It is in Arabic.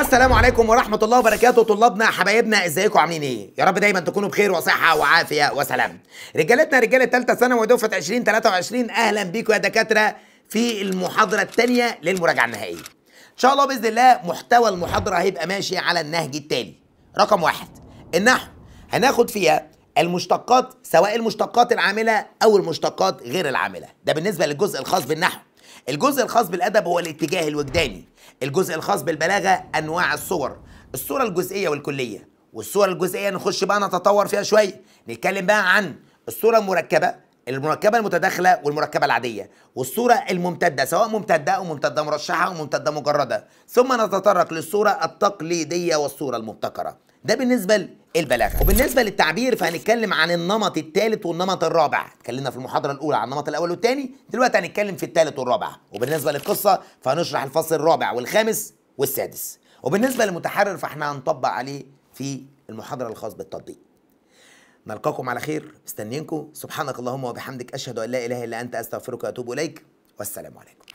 السلام عليكم ورحمه الله وبركاته طلابنا حبايبنا ازيكم عاملين ايه يا رب دايما تكونوا بخير وصحه وعافيه وسلام رجالتنا رجاله ثالثه ثانوي ودفعه 2023 اهلا بيكم يا دكاتره في المحاضره الثانيه للمراجعه النهائيه ان شاء الله باذن الله محتوى المحاضره هيبقى ماشي على النهج التالي رقم واحد النحو هناخد فيها المشتقات سواء المشتقات العامله او المشتقات غير العامله ده بالنسبه للجزء الخاص بالنحو الجزء الخاص بالادب هو الاتجاه الوجداني الجزء الخاص بالبلاغه انواع الصور الصوره الجزئيه والكليه والصوره الجزئيه نخش بقى نتطور فيها شويه نتكلم بقى عن الصوره المركبه المركبه المتداخله والمركبه العاديه والصوره الممتده سواء ممتده او ممتده مرشحه او ممتده مجرده ثم نتطرق للصوره التقليديه والصوره المبتكره ده بالنسبه للبلاغه وبالنسبه للتعبير فهنتكلم عن النمط الثالث والنمط الرابع اتكلمنا في المحاضره الاولى عن النمط الاول والثاني دلوقتي هنتكلم في الثالث والرابع وبالنسبه للقصه فهنشرح الفصل الرابع والخامس والسادس وبالنسبه للمتحرر فاحنا هنطبق عليه في المحاضره الخاص بالتطبيق نلقاكم على خير مستنيينكم سبحانك اللهم وبحمدك اشهد ان لا اله الا انت استغفرك واتوب اليك والسلام عليكم